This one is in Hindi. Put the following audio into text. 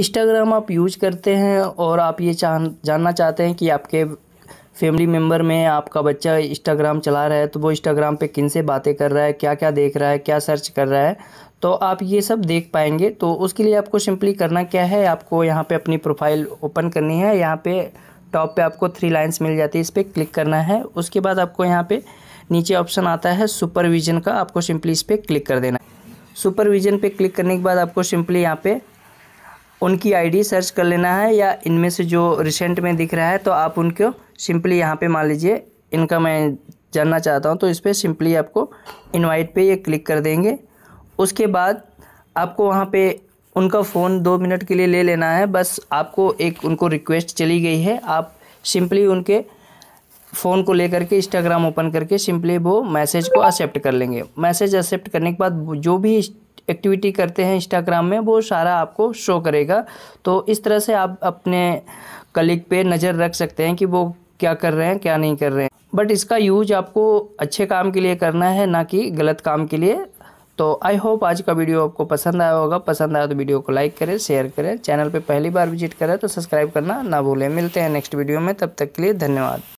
इंस्टाग्राम आप यूज करते हैं और आप ये जान जानना चाहते हैं कि आपके फैमिली मेम्बर में आपका बच्चा इंस्टाग्राम चला रहा है तो वो इंस्टाग्राम पे किन से बातें कर रहा है क्या क्या देख रहा है क्या सर्च कर रहा है तो आप ये सब देख पाएंगे तो उसके लिए आपको सिंपली करना क्या है आपको यहाँ पे अपनी प्रोफाइल ओपन करनी है यहाँ पे टॉप पे आपको थ्री लाइंस मिल जाती है इस पर क्लिक करना है उसके बाद आपको यहाँ पर नीचे ऑप्शन आता है सुपरविज़न का आपको सिंपली इस पर क्लिक कर देना है सुपरविज़न पे क्लिक करने के बाद आपको सिंपली यहाँ पे उनकी आईडी सर्च कर लेना है या इनमें से जो रिसेंट में दिख रहा है तो आप उनको सिंपली यहाँ पे मान लीजिए इनका मैं जानना चाहता हूँ तो इस पर सिंपली आपको इनवाइट पे ये क्लिक कर देंगे उसके बाद आपको वहाँ पे उनका फ़ोन दो मिनट के लिए ले लेना है बस आपको एक उनको रिक्वेस्ट चली गई है आप सिंपली उनके फ़ोन को लेकर के इंस्टाग्राम ओपन करके सिंपली वो मैसेज को एक्सेप्ट कर लेंगे मैसेज एक्सेप्ट करने के बाद जो भी एक्टिविटी करते हैं इंस्टाग्राम में वो सारा आपको शो करेगा तो इस तरह से आप अपने कलिक पे नज़र रख सकते हैं कि वो क्या कर रहे हैं क्या नहीं कर रहे हैं बट इसका यूज आपको अच्छे काम के लिए करना है ना कि गलत काम के लिए तो आई होप आज का वीडियो आपको पसंद आया होगा पसंद आया तो वीडियो को लाइक करें शेयर करें चैनल पर पहली बार विजिट करें तो सब्सक्राइब करना ना भूलें मिलते हैं नेक्स्ट वीडियो में तब तक के लिए धन्यवाद